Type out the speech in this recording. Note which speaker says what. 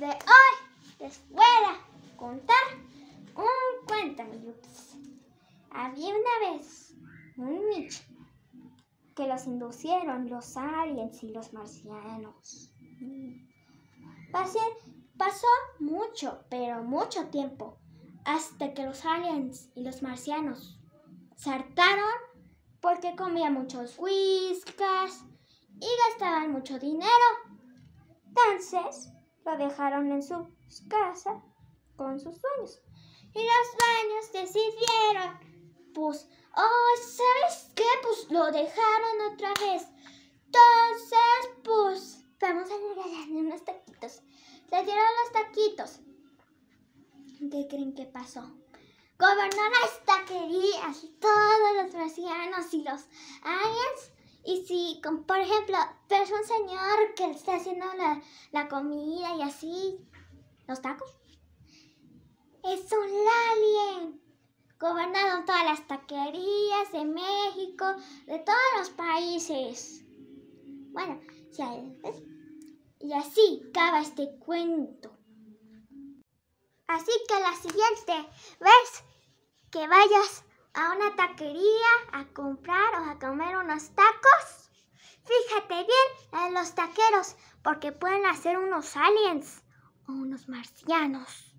Speaker 1: de hoy les voy a contar un cuento, amiguitos. Había una vez un nicho que los inducieron los aliens y los marcianos. pasó mucho, pero mucho tiempo, hasta que los aliens y los marcianos se porque comían muchos whiskas y gastaban mucho dinero. Entonces, lo dejaron en su casa con sus dueños. Y los dueños decidieron, pues, oh, ¿sabes qué? Pues lo dejaron otra vez. Entonces, pues, vamos a regalarle unos taquitos. Le dieron los taquitos. ¿Qué creen que pasó? Gobernó las taquerías, todos los marcianos y los aliens y si, por ejemplo, ves un señor que está haciendo la, comida y así, los tacos, es un alien. en todas las taquerías de México, de todos los países. Bueno, y así acaba este cuento. Así que la siguiente ves que vayas a una taquería a comprar o a comer unos tacos? Fíjate bien en los taqueros, porque pueden hacer unos aliens o unos marcianos.